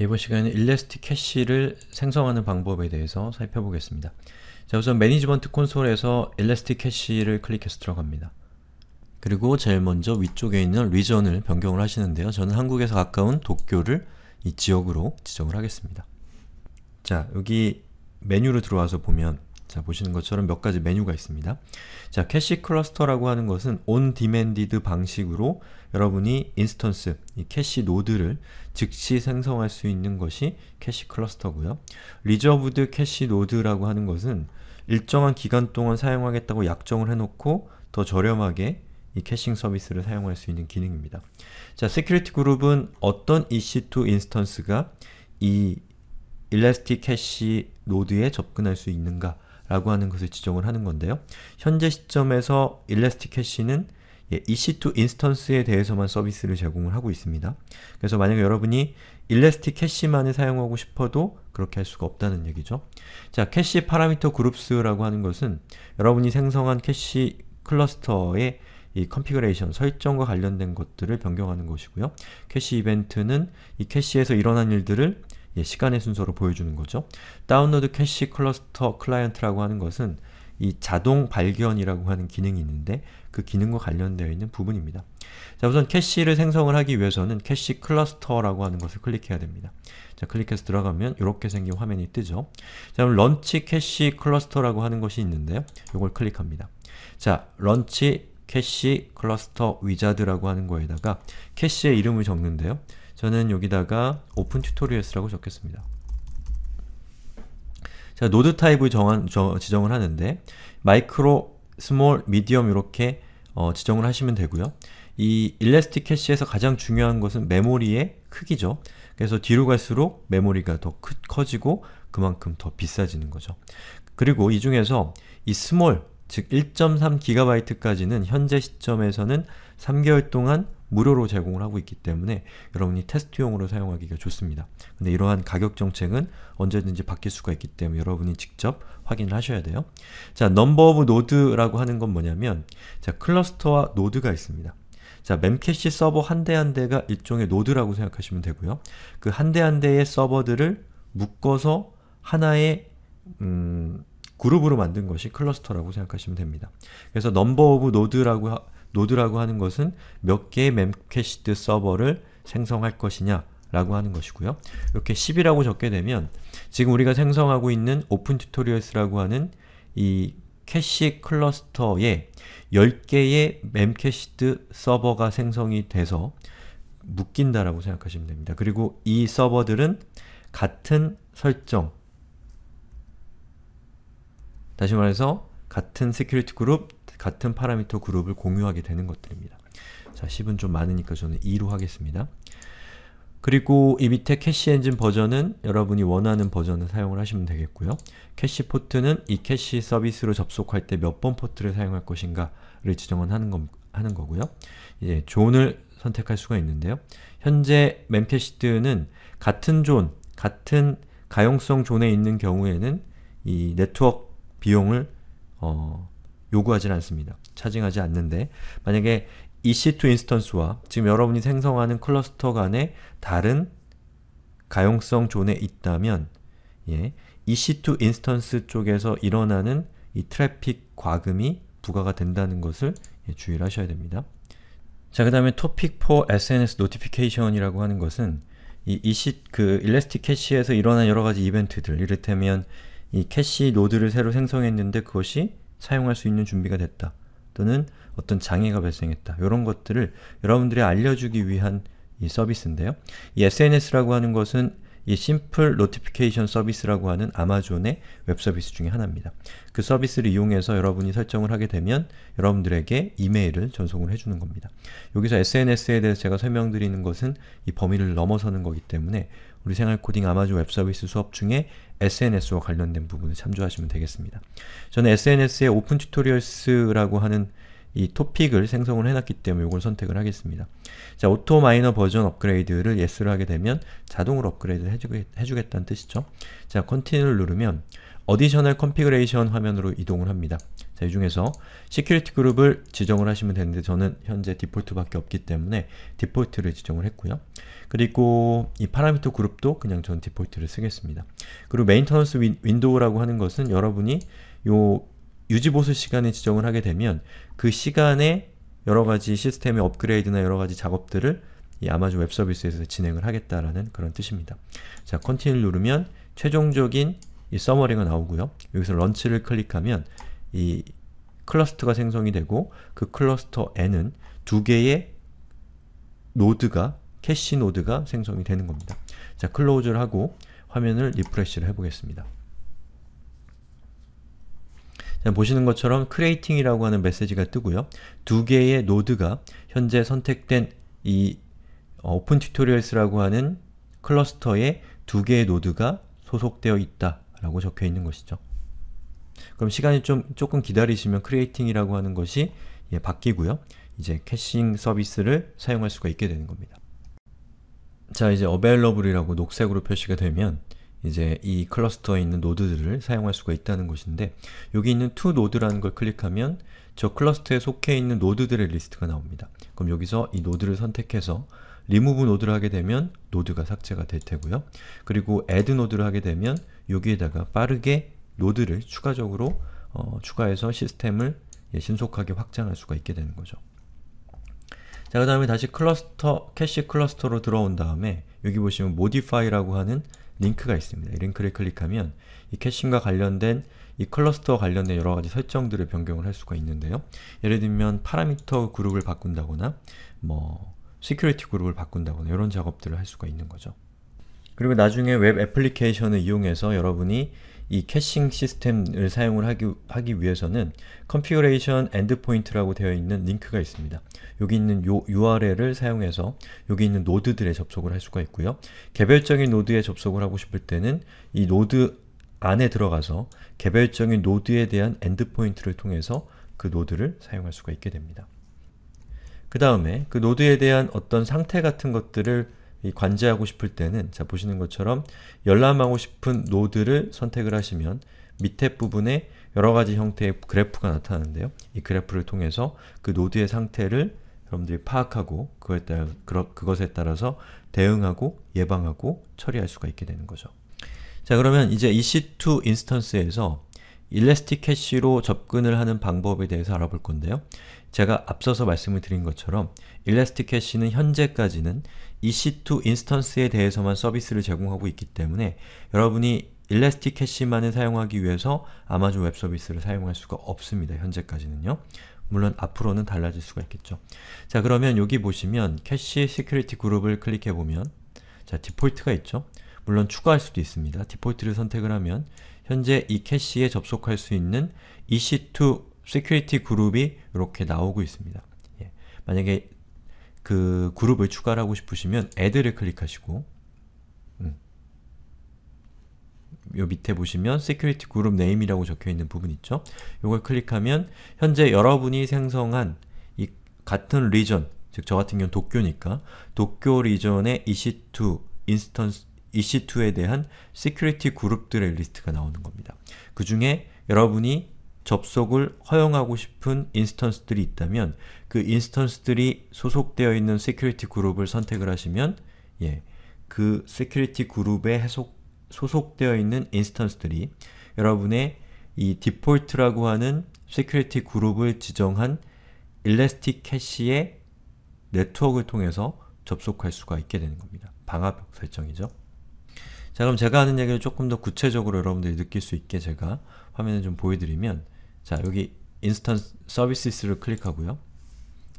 이번 시간에는 일레스틱 캐시를 생성하는 방법에 대해서 살펴보겠습니다. 자 우선 매니지먼트 콘솔에서 일레스틱 캐시를 클릭해서 들어갑니다. 그리고 제일 먼저 위쪽에 있는 리전을 변경을 하시는데요. 저는 한국에서 가까운 도쿄를 이 지역으로 지정을 하겠습니다. 자, 여기 메뉴로 들어와서 보면 자, 보시는 것처럼 몇 가지 메뉴가 있습니다. 자, 캐시 클러스터라고 하는 것은 온 디맨디드 방식으로 여러분이 인스턴스, 이 캐시 노드를 즉시 생성할 수 있는 것이 캐시 클러스터고요. 리저브드 캐시 노드라고 하는 것은 일정한 기간 동안 사용하겠다고 약정을 해놓고 더 저렴하게 이 캐싱 서비스를 사용할 수 있는 기능입니다. 자, 시큐리티 그룹은 어떤 EC2 인스턴스가 이 일레스틱 캐시 노드에 접근할 수 있는가 라고 하는 것을 지정을 하는 건데요. 현재 시점에서 일레스틱 캐시는 예, EC2 인스턴스에 대해서만 서비스를 제공을 하고 있습니다. 그래서 만약에 여러분이 일레스틱 캐시만을 사용하고 싶어도 그렇게 할 수가 없다는 얘기죠. 자, 캐시 파라미터 그룹스라고 하는 것은 여러분이 생성한 캐시 클러스터의 이 컨피그레이션, 설정과 관련된 것들을 변경하는 것이고요. 캐시 이벤트는 이 캐시에서 일어난 일들을 예, 시간의 순서로 보여주는 거죠. 다운로드 캐시 클러스터 클라이언트라고 하는 것은 이 자동 발견이라고 하는 기능이 있는데 그 기능과 관련되어 있는 부분입니다. 자 우선 캐시를 생성을 하기 위해서는 캐시 클러스터라고 하는 것을 클릭해야 됩니다. 자 클릭해서 들어가면 이렇게 생긴 화면이 뜨죠. 자 그럼 런치 캐시 클러스터라고 하는 것이 있는데요. 이걸 클릭합니다. 자 런치 캐시 클러스터 위자드라고 하는 거에다가 캐시의 이름을 적는데요. 저는 여기다가 오픈 튜토리얼스라고 적겠습니다. 자, 노드 타입을 정한, 저, 지정을 하는데 마이크로, 스몰, 미디엄 이렇게 어, 지정을 하시면 되고요. 이 일레스틱 캐시에서 가장 중요한 것은 메모리의 크기죠. 그래서 뒤로 갈수록 메모리가 더 크, 커지고 그만큼 더 비싸지는 거죠. 그리고 이 중에서 이 스몰, 즉 1.3GB까지는 현재 시점에서는 3개월 동안 무료로 제공을 하고 있기 때문에 여러분이 테스트용으로 사용하기가 좋습니다. 근데 이러한 가격 정책은 언제든지 바뀔 수가 있기 때문에 여러분이 직접 확인을 하셔야 돼요. 자, 넘버 오브 노드라고 하는 건 뭐냐면 자, 클러스터와 노드가 있습니다. 자, m 캐시 서버 한 대 한 대가 일종의 노드라고 생각하시면 되고요. 그 한 대 한 대의 서버들을 묶어서 하나의 음, 그룹으로 만든 것이 클러스터라고 생각하시면 됩니다. 그래서 넘버 오브 노드라고 노드라고 하는 것은 몇 개의 맵캐시드 서버를 생성할 것이냐 라고 하는 것이고요. 이렇게 10이라고 적게 되면 지금 우리가 생성하고 있는 오픈 튜토리얼스라고 하는 이 캐시 클러스터에 10개의 맵캐시드 서버가 생성이 돼서 묶인다라고 생각하시면 됩니다. 그리고 이 서버들은 같은 설정 다시 말해서 같은 시큐리티 그룹, 같은 파라미터 그룹을 공유하게 되는 것들입니다. 자, 10은 좀 많으니까 저는 2로 하겠습니다. 그리고 이 밑에 캐시 엔진 버전은 여러분이 원하는 버전을 사용을 하시면 되겠고요. 캐시 포트는 이 캐시 서비스로 접속할 때 몇 번 포트를 사용할 것인가를 지정을 하는, 거, 하는 거고요. 이제 예, 존을 선택할 수가 있는데요. 현재 memcached,는 같은 존, 같은 가용성 존에 있는 경우에는 이 네트워크 비용을 어, 요구하진 않습니다. 차징하지 않는데 만약에 EC2 인스턴스와 지금 여러분이 생성하는 클러스터 간에 다른 가용성 존에 있다면 예, EC2 인스턴스 쪽에서 일어나는 이 트래픽 과금이 부과가 된다는 것을 예, 주의를 하셔야 됩니다. 자, 그 다음에 topic4 SNS notification이라고 하는 것은 이 EC, 그 일레스틱 캐시에서 일어난 여러가지 이벤트들, 이를테면 이 캐시 노드를 새로 생성했는데 그것이 사용할 수 있는 준비가 됐다. 또는 어떤 장애가 발생했다. 이런 것들을 여러분들이 알려주기 위한 이 서비스인데요. 이 SNS라고 하는 것은 이 심플 노티피케이션 서비스라고 하는 아마존의 웹 서비스 중에 하나입니다. 그 서비스를 이용해서 여러분이 설정을 하게 되면 여러분들에게 이메일을 전송을 해주는 겁니다. 여기서 SNS에 대해서 제가 설명드리는 것은 이 범위를 넘어서는 거기 때문에 우리 생활코딩 아마존 웹서비스 수업 중에 SNS와 관련된 부분을 참조하시면 되겠습니다. 저는 SNS의 오픈 튜토리얼스라고 하는 이 토픽을 생성을 해놨기 때문에 이걸 선택을 하겠습니다. 자, 오토 마이너 버전 업그레이드를 yes로 하게 되면 자동으로 업그레이드를 해주겠, 해주겠다는 뜻이죠. 자, 컨티뉴를 누르면 어디셔널 컨피그레이션 화면으로 이동을 합니다. 자, 이 중에서 s e c u 시큐리티 그룹을 지정을 하시면 되는데 저는 현재 디폴트밖에 없기 때문에 디폴트를 지정을 했고요. 그리고 이 파라미터 그룹도 그냥 전 디폴트를 쓰겠습니다. 그리고 메인터넌스 윈도우라고 하는 것은 여러분이 요 유지보수 시간에 지정을 하게 되면 그 시간에 여러가지 시스템의 업그레이드나 여러가지 작업들을 이 아마존 웹서비스에서 진행을 하겠다라는 그런 뜻입니다. 자, 컨티뉴를 누르면 최종적인 이 서머리가 나오고요. 여기서 런치를 클릭하면 이 클러스터가 생성이 되고 그 클러스터 N은 두 개의 노드가 캐시 노드가 생성이 되는 겁니다. 자, 클로즈를 하고 화면을 리프레시를 해보겠습니다. 자, 보시는 것처럼 creating이라고 하는 메시지가 뜨고요. 두 개의 노드가 현재 선택된 이 open 어, tutorials라고 하는 클러스터에 두 개의 노드가 소속되어 있다 라고 적혀 있는 것이죠. 그럼 시간이 좀 조금 기다리시면 creating이라고 하는 것이 예, 바뀌고요. 이제 캐싱 서비스를 사용할 수가 있게 되는 겁니다. 자 이제 a a v i l a b l e 이라고 녹색으로 표시가 되면 이제 이 클러스터에 있는 노드들을 사용할 수가 있다는 것인데 여기 있는 to 노드라는 걸 클릭하면 저 클러스터에 속해 있는 노드들의 리스트가 나옵니다. 그럼 여기서 이 노드를 선택해서 remove 노드를 하게 되면 노드가 삭제가 될 테고요. 그리고 add 노드를 하게 되면 여기에다가 빠르게 노드를 추가적으로 어, 추가해서 시스템을 예, 신속하게 확장할 수가 있게 되는 거죠. 자, 그 다음에 다시 클러스터, 캐시 클러스터로 들어온 다음에 여기 보시면 modify라고 하는 링크가 있습니다. 링크를 클릭하면 이 캐싱과 관련된 이 클러스터와 관련된 여러가지 설정들을 변경을 할 수가 있는데요. 예를 들면 파라미터 그룹을 바꾼다거나 뭐 시큐리티 그룹을 바꾼다거나 이런 작업들을 할 수가 있는 거죠. 그리고 나중에 웹 애플리케이션을 이용해서 여러분이 이 캐싱 시스템을 사용을 하기, 하기 위해서는 configuration endpoint라고 되어 있는 링크가 있습니다. 여기 있는 요 URL을 사용해서 여기 있는 노드들에 접속을 할 수가 있고요. 개별적인 노드에 접속을 하고 싶을 때는 이 노드 안에 들어가서 개별적인 노드에 대한 엔드포인트를 통해서 그 노드를 사용할 수가 있게 됩니다. 그 다음에 그 노드에 대한 어떤 상태 같은 것들을 이 관제하고 싶을 때는 자 보시는 것처럼 열람하고 싶은 노드를 선택을 하시면 밑에 부분에 여러가지 형태의 그래프가 나타나는데요. 이 그래프를 통해서 그 노드의 상태를 여러분들이 파악하고 그에 따라, 그러, 그것에 따라서 대응하고 예방하고 처리할 수가 있게 되는 거죠. 자 그러면 이제 EC2 인스턴스에서 일레스틱 캐시로 접근을 하는 방법에 대해서 알아볼 건데요. 제가 앞서서 말씀을 드린 것처럼 일레스틱 캐시는 현재까지는 EC2 인스턴스에 대해서만 서비스를 제공하고 있기 때문에 여러분이 일레스틱 캐시만을 사용하기 위해서 아마존 웹 서비스를 사용할 수가 없습니다. 현재까지는요. 물론 앞으로는 달라질 수가 있겠죠. 자 그러면 여기 보시면 캐시 시큐리티 그룹을 클릭해보면 자 디폴트가 있죠. 물론 추가할 수도 있습니다. 디폴트를 선택을 하면 현재 이 캐시에 접속할 수 있는 EC2 시큐리티 그룹이 이렇게 나오고 있습니다. 예. 만약에 그 그룹을 추가 하고 싶으시면 add를 클릭하시고 음. 요 밑에 보시면 security 그룹 o u p n a m 이라고 적혀있는 부분 있죠? 요걸 클릭하면 현재 여러분이 생성한 이 같은 리전, 즉 저같은 경우는 도쿄니까 도쿄 리전의 EC2 인스턴스 EC2에 대한 시큐리티 그룹들의 리스트가 나오는 겁니다. 그 중에 여러분이 접속을 허용하고 싶은 인스턴스들이 있다면 그 인스턴스들이 소속되어 있는 시큐리티 그룹을 선택을 하시면 예, 그 시큐리티 그룹에 해속, 소속되어 있는 인스턴스들이 여러분의 이 디폴트라고 하는 시큐리티 그룹을 지정한 일레스틱 캐시의 네트워크를 통해서 접속할 수가 있게 되는 겁니다. 방화벽 설정이죠. 자 그럼 제가 하는 얘기를 조금 더 구체적으로 여러분들이 느낄 수 있게 제가 화면을 좀 보여드리면 자 여기 인스턴스 서비스를 클릭하고요.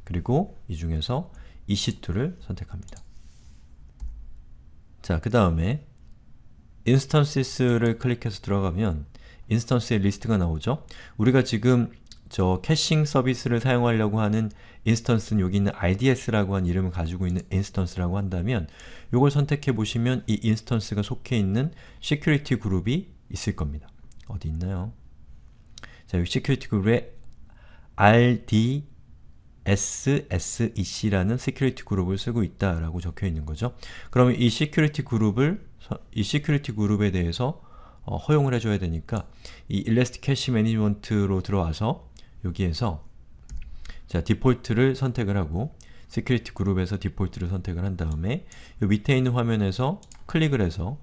그리고 이 중에서 EC2를 선택합니다. 자, 그 다음에 인스턴시스를 클릭해서 들어가면 인스턴스의 리스트가 나오죠? 우리가 지금 저 캐싱 서비스를 사용하려고 하는 인스턴스는 여기 있는 IDS라고 한 이름을 가지고 있는 인스턴스라고 한다면 이걸 선택해 보시면 이 인스턴스가 속해 있는 시큐리티 그룹이 있을 겁니다. 어디 있나요? 자, 여기 시큐리티 그룹에 RD SSEC라는 시큐리티 그룹을 쓰고 있다라고 적혀 있는 거죠. 그러면 이 시큐리티 그룹을 이 시큐리티 그룹에 대해서 어, 허용을 해줘야 되니까 이 일레스틱 캐시 매니지먼트로 들어와서 여기에서 자 디폴트를 선택을 하고 s e c u 시큐리티 그룹에서 디폴트를 선택을 한 다음에 이 밑에 있는 화면에서 클릭을 해서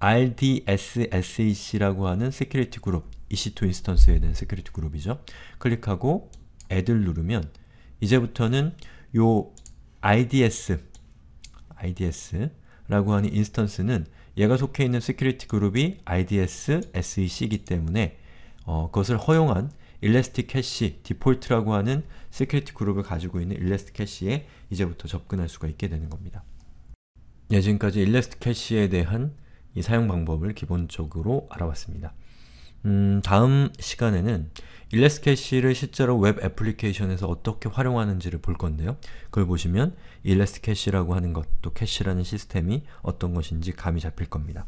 r d s s c 라고 하는 s e c u 시큐리티 그룹 EC2 인스턴스에 대한 s e c u 시큐리티 그룹이죠. 클릭하고 add를 누르면 이제부터는 요 IDS IDS라고 하는 인스턴스는 얘가 속해 있는 s e c u 시큐리티 그룹이 IDS SEC이기 때문에 어, 그것을 허용한 일레스틱 캐시 디폴트라고 하는 시큐리티 그룹을 가지고 있는 일레스틱 캐시에 이제부터 접근할 수가 있게 되는 겁니다. 예, 지금까지 일레스틱 캐시에 대한 이 사용 방법을 기본적으로 알아봤습니다. 음, 다음 시간에는 일레스 캐시를 실제로 웹 애플리케이션에서 어떻게 활용하는지를 볼 건데요. 그걸 보시면 일레스 캐시라고 하는 것도 캐시라는 시스템이 어떤 것인지 감이 잡힐 겁니다.